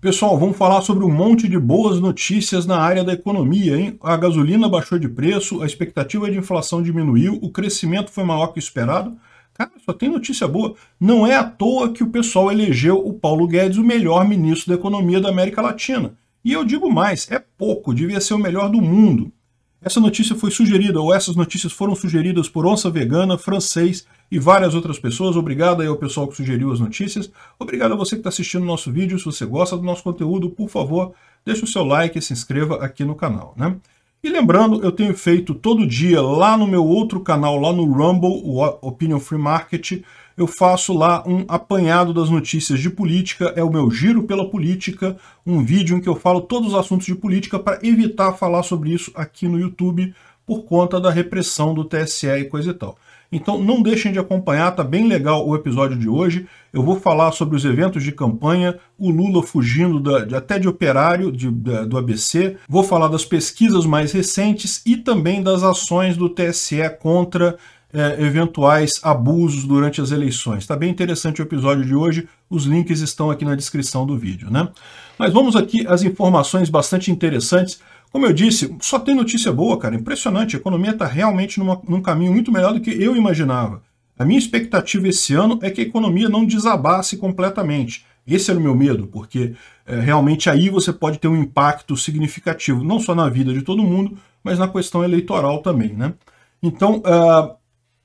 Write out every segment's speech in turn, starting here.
Pessoal, vamos falar sobre um monte de boas notícias na área da economia, hein? A gasolina baixou de preço, a expectativa de inflação diminuiu, o crescimento foi maior que o esperado. Cara, só tem notícia boa. Não é à toa que o pessoal elegeu o Paulo Guedes o melhor ministro da economia da América Latina. E eu digo mais, é pouco, devia ser o melhor do mundo. Essa notícia foi sugerida, ou essas notícias foram sugeridas por Onça Vegana, Francês e várias outras pessoas. Obrigado aí ao pessoal que sugeriu as notícias. Obrigado a você que está assistindo o nosso vídeo. Se você gosta do nosso conteúdo, por favor, deixe o seu like e se inscreva aqui no canal. Né? E lembrando, eu tenho feito todo dia lá no meu outro canal, lá no Rumble, o Opinion Free Market, eu faço lá um apanhado das notícias de política, é o meu giro pela política, um vídeo em que eu falo todos os assuntos de política para evitar falar sobre isso aqui no YouTube por conta da repressão do TSE e coisa e tal. Então não deixem de acompanhar, tá bem legal o episódio de hoje. Eu vou falar sobre os eventos de campanha, o Lula fugindo da, de, até de operário de, da, do ABC, vou falar das pesquisas mais recentes e também das ações do TSE contra é, eventuais abusos durante as eleições. Está bem interessante o episódio de hoje, os links estão aqui na descrição do vídeo. Né? Mas vamos aqui às informações bastante interessantes. Como eu disse, só tem notícia boa, cara, impressionante. A economia está realmente numa, num caminho muito melhor do que eu imaginava. A minha expectativa esse ano é que a economia não desabasse completamente. Esse era o meu medo, porque é, realmente aí você pode ter um impacto significativo, não só na vida de todo mundo, mas na questão eleitoral também. Né? Então, uh,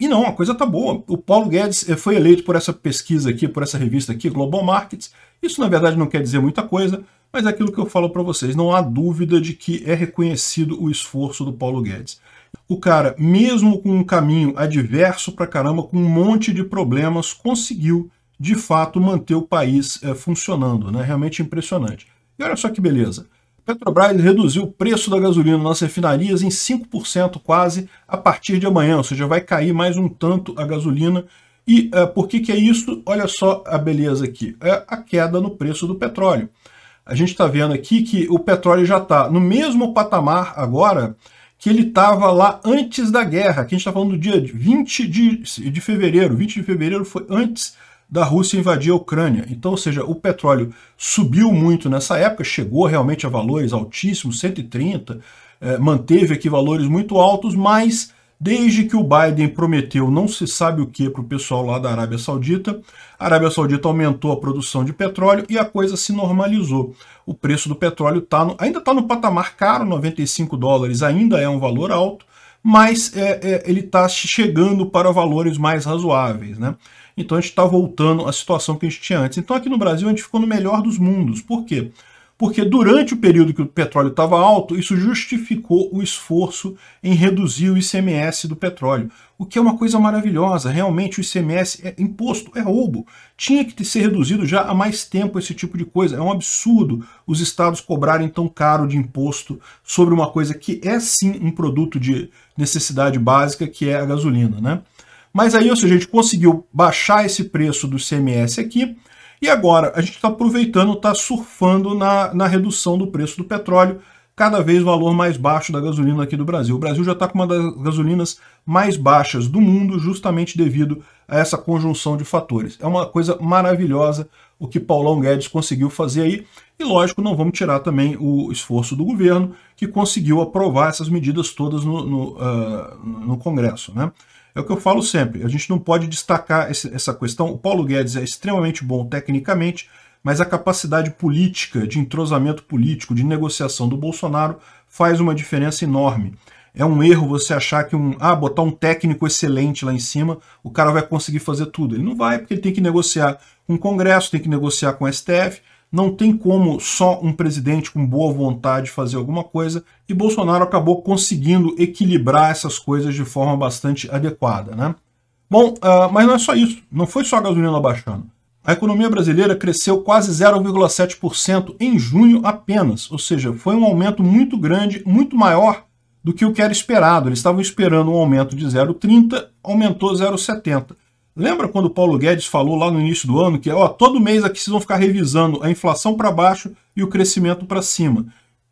e não, a coisa tá boa. O Paulo Guedes eh, foi eleito por essa pesquisa aqui, por essa revista aqui, Global Markets. Isso, na verdade, não quer dizer muita coisa, mas é aquilo que eu falo para vocês. Não há dúvida de que é reconhecido o esforço do Paulo Guedes. O cara, mesmo com um caminho adverso pra caramba, com um monte de problemas, conseguiu, de fato, manter o país é, funcionando. Né? Realmente impressionante. E olha só que beleza. Petrobras reduziu o preço da gasolina nas refinarias em 5% quase a partir de amanhã, ou seja, vai cair mais um tanto a gasolina. E uh, por que, que é isso? Olha só a beleza aqui, é a queda no preço do petróleo. A gente está vendo aqui que o petróleo já está no mesmo patamar agora que ele estava lá antes da guerra, Aqui a gente está falando do dia 20 de, de fevereiro. 20 de fevereiro foi antes da Rússia invadir a Ucrânia. Então, ou seja, o petróleo subiu muito nessa época, chegou realmente a valores altíssimos, 130, é, manteve aqui valores muito altos, mas desde que o Biden prometeu não se sabe o que para o pessoal lá da Arábia Saudita, a Arábia Saudita aumentou a produção de petróleo e a coisa se normalizou. O preço do petróleo tá no, ainda está no patamar caro, 95 dólares ainda é um valor alto, mas é, é, ele está chegando para valores mais razoáveis. Né? Então a gente está voltando à situação que a gente tinha antes. Então aqui no Brasil a gente ficou no melhor dos mundos. Por quê? Porque durante o período que o petróleo estava alto, isso justificou o esforço em reduzir o ICMS do petróleo, o que é uma coisa maravilhosa. Realmente o ICMS é imposto, é roubo. Tinha que ser reduzido já há mais tempo esse tipo de coisa. É um absurdo os estados cobrarem tão caro de imposto sobre uma coisa que é sim um produto de necessidade básica, que é a gasolina, né? Mas aí o gente conseguiu baixar esse preço do CMS aqui, e agora a gente está aproveitando, está surfando na, na redução do preço do petróleo, cada vez o valor mais baixo da gasolina aqui do Brasil. O Brasil já está com uma das gasolinas mais baixas do mundo, justamente devido a essa conjunção de fatores. É uma coisa maravilhosa o que Paulão Guedes conseguiu fazer aí. E lógico, não vamos tirar também o esforço do governo, que conseguiu aprovar essas medidas todas no, no, uh, no Congresso. Né? É o que eu falo sempre, a gente não pode destacar esse, essa questão. O Paulo Guedes é extremamente bom tecnicamente, mas a capacidade política, de entrosamento político, de negociação do Bolsonaro faz uma diferença enorme. É um erro você achar que um ah, botar um técnico excelente lá em cima, o cara vai conseguir fazer tudo. Ele não vai, porque ele tem que negociar com o Congresso, tem que negociar com o STF, não tem como só um presidente com boa vontade fazer alguma coisa, e Bolsonaro acabou conseguindo equilibrar essas coisas de forma bastante adequada. Né? Bom, uh, mas não é só isso, não foi só a gasolina baixando. A economia brasileira cresceu quase 0,7% em junho apenas, ou seja, foi um aumento muito grande, muito maior do que o que era esperado. Eles estavam esperando um aumento de 0,30, aumentou 0,70. Lembra quando o Paulo Guedes falou lá no início do ano que ó, todo mês aqui vocês vão ficar revisando a inflação para baixo e o crescimento para cima?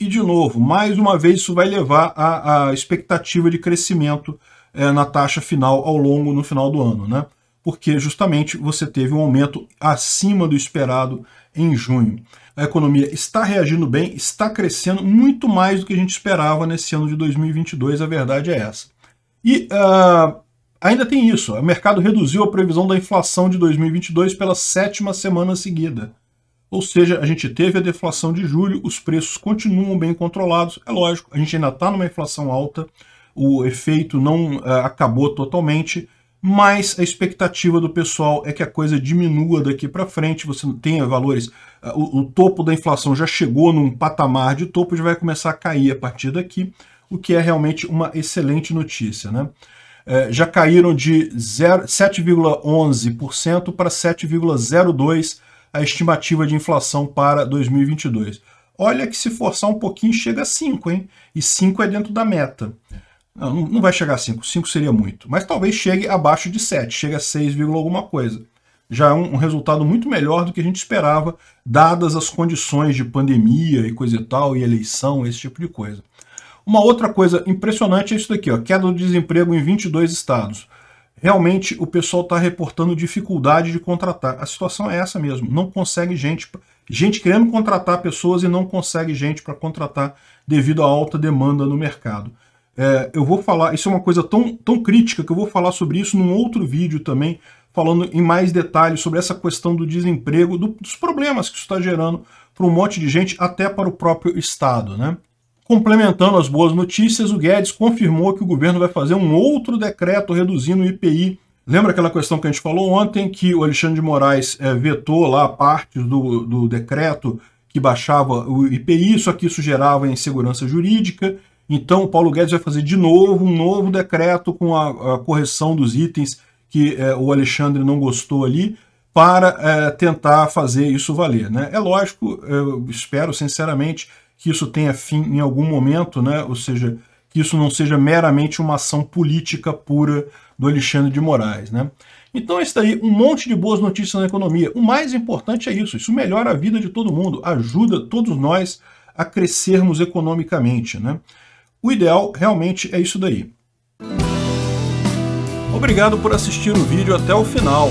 E, de novo, mais uma vez, isso vai levar à, a expectativa de crescimento é, na taxa final ao longo, no final do ano, né? Porque, justamente, você teve um aumento acima do esperado em junho. A economia está reagindo bem, está crescendo muito mais do que a gente esperava nesse ano de 2022, a verdade é essa. E uh, Ainda tem isso, o mercado reduziu a previsão da inflação de 2022 pela sétima semana seguida. Ou seja, a gente teve a deflação de julho, os preços continuam bem controlados, é lógico, a gente ainda está numa inflação alta, o efeito não uh, acabou totalmente, mas a expectativa do pessoal é que a coisa diminua daqui para frente, você tenha valores, uh, o, o topo da inflação já chegou num patamar de topo, e vai começar a cair a partir daqui, o que é realmente uma excelente notícia. Né? É, já caíram de 7,11% para 7,02% a estimativa de inflação para 2022. Olha que se forçar um pouquinho chega a 5, hein? E 5 é dentro da meta. Não, não vai chegar a 5, 5 seria muito. Mas talvez chegue abaixo de 7, chega a 6, alguma coisa. Já é um, um resultado muito melhor do que a gente esperava, dadas as condições de pandemia e coisa e tal, e eleição, esse tipo de coisa. Uma outra coisa impressionante é isso daqui, ó, queda do desemprego em 22 estados. Realmente o pessoal está reportando dificuldade de contratar. A situação é essa mesmo, não consegue gente, gente querendo contratar pessoas e não consegue gente para contratar devido à alta demanda no mercado. É, eu vou falar, isso é uma coisa tão, tão crítica que eu vou falar sobre isso num outro vídeo também, falando em mais detalhes sobre essa questão do desemprego, do, dos problemas que isso está gerando para um monte de gente, até para o próprio Estado. Né? Complementando as boas notícias, o Guedes confirmou que o governo vai fazer um outro decreto reduzindo o IPI. Lembra aquela questão que a gente falou ontem, que o Alexandre de Moraes é, vetou lá parte do, do decreto que baixava o IPI, só que isso gerava insegurança jurídica. Então, o Paulo Guedes vai fazer de novo um novo decreto com a, a correção dos itens que é, o Alexandre não gostou ali para é, tentar fazer isso valer. Né? É lógico, eu espero sinceramente que isso tenha fim em algum momento, né? ou seja, que isso não seja meramente uma ação política pura do Alexandre de Moraes. Né? Então, isso daí, um monte de boas notícias na economia. O mais importante é isso, isso melhora a vida de todo mundo, ajuda todos nós a crescermos economicamente. Né? O ideal realmente é isso daí. Obrigado por assistir o vídeo até o final.